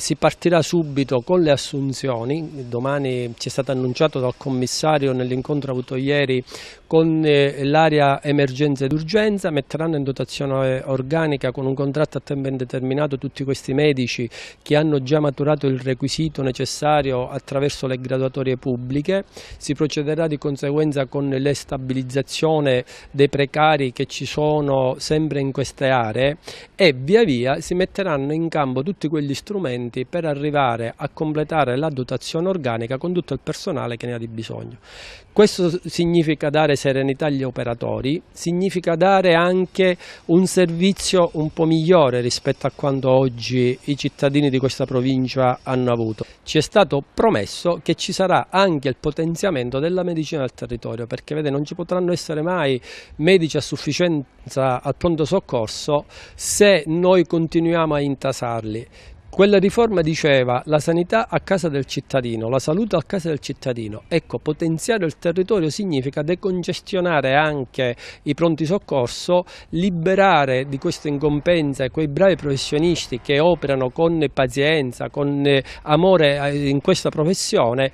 Si partirà subito con le assunzioni, domani ci è stato annunciato dal commissario nell'incontro avuto ieri con eh, l'area emergenza ed urgenza, metteranno in dotazione eh, organica con un contratto a tempo indeterminato tutti questi medici che hanno già maturato il requisito necessario attraverso le graduatorie pubbliche, si procederà di conseguenza con le stabilizzazioni dei precari che ci sono sempre in queste aree e via via si metteranno in campo tutti quegli strumenti sufficienti per arrivare a completare la dotazione organica con tutto il personale che ne ha di bisogno. Questo significa dare serenità agli operatori, significa dare anche un servizio un po' migliore rispetto a quanto oggi i cittadini di questa provincia hanno avuto. Ci è stato promesso che ci sarà anche il potenziamento della medicina al territorio perché vede, non ci potranno essere mai medici a sufficienza al pronto soccorso se noi continuiamo a intasarli. Quella riforma diceva la sanità a casa del cittadino, la salute a casa del cittadino. Ecco, potenziare il territorio significa decongestionare anche i pronti soccorso, liberare di questa incompensa quei bravi professionisti che operano con pazienza, con eh, amore eh, in questa professione